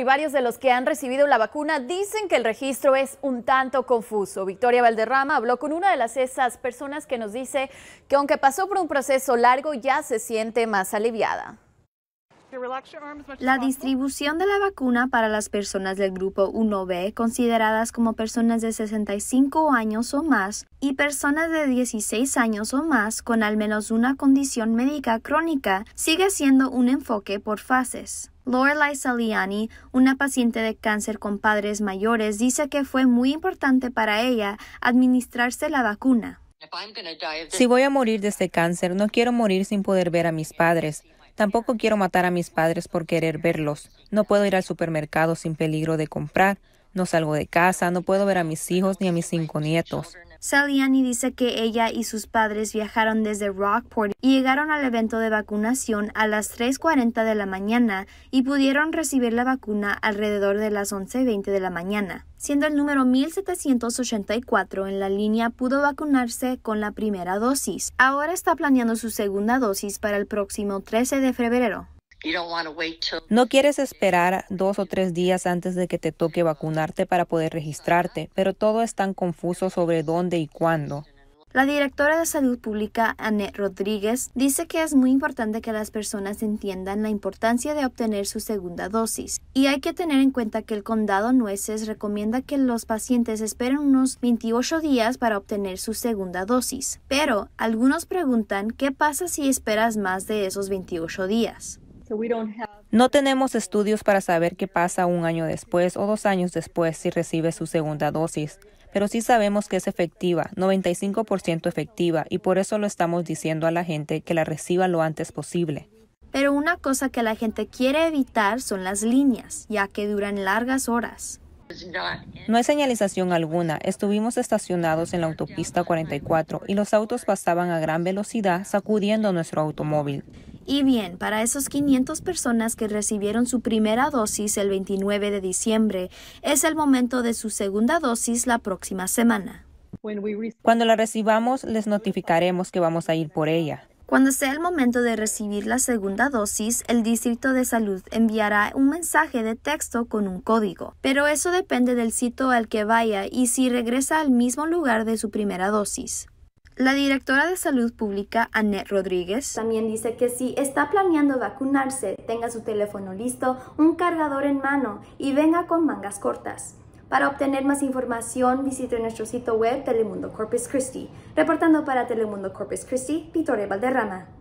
Y varios de los que han recibido la vacuna dicen que el registro es un tanto confuso. Victoria Valderrama habló con una de las esas personas que nos dice que aunque pasó por un proceso largo ya se siente más aliviada. La distribución de la vacuna para las personas del grupo 1B, consideradas como personas de 65 años o más y personas de 16 años o más con al menos una condición médica crónica, sigue siendo un enfoque por fases. Lorelai Saliani, una paciente de cáncer con padres mayores, dice que fue muy importante para ella administrarse la vacuna. Si voy a morir de este cáncer, no quiero morir sin poder ver a mis padres. Tampoco quiero matar a mis padres por querer verlos. No puedo ir al supermercado sin peligro de comprar. No salgo de casa, no puedo ver a mis hijos ni a mis cinco nietos. Saliani dice que ella y sus padres viajaron desde Rockport y llegaron al evento de vacunación a las 3.40 de la mañana y pudieron recibir la vacuna alrededor de las 11.20 de la mañana. Siendo el número 1784 en la línea, pudo vacunarse con la primera dosis. Ahora está planeando su segunda dosis para el próximo 13 de febrero. No quieres esperar dos o tres días antes de que te toque vacunarte para poder registrarte, pero todo es tan confuso sobre dónde y cuándo. La directora de Salud Pública, Anne Rodríguez, dice que es muy importante que las personas entiendan la importancia de obtener su segunda dosis y hay que tener en cuenta que el condado Nueces recomienda que los pacientes esperen unos 28 días para obtener su segunda dosis. Pero algunos preguntan qué pasa si esperas más de esos 28 días. No tenemos estudios para saber qué pasa un año después o dos años después si recibe su segunda dosis, pero sí sabemos que es efectiva, 95% efectiva, y por eso lo estamos diciendo a la gente que la reciba lo antes posible. Pero una cosa que la gente quiere evitar son las líneas, ya que duran largas horas. No hay señalización alguna. Estuvimos estacionados en la autopista 44 y los autos pasaban a gran velocidad sacudiendo nuestro automóvil. Y bien, para esas 500 personas que recibieron su primera dosis el 29 de diciembre, es el momento de su segunda dosis la próxima semana. Cuando la recibamos, les notificaremos que vamos a ir por ella. Cuando sea el momento de recibir la segunda dosis, el Distrito de Salud enviará un mensaje de texto con un código, pero eso depende del sitio al que vaya y si regresa al mismo lugar de su primera dosis. La directora de Salud Pública, Annette Rodríguez, también dice que si está planeando vacunarse, tenga su teléfono listo, un cargador en mano y venga con mangas cortas. Para obtener más información, visite nuestro sitio web Telemundo Corpus Christi. Reportando para Telemundo Corpus Christi, Vittoria Valderrama.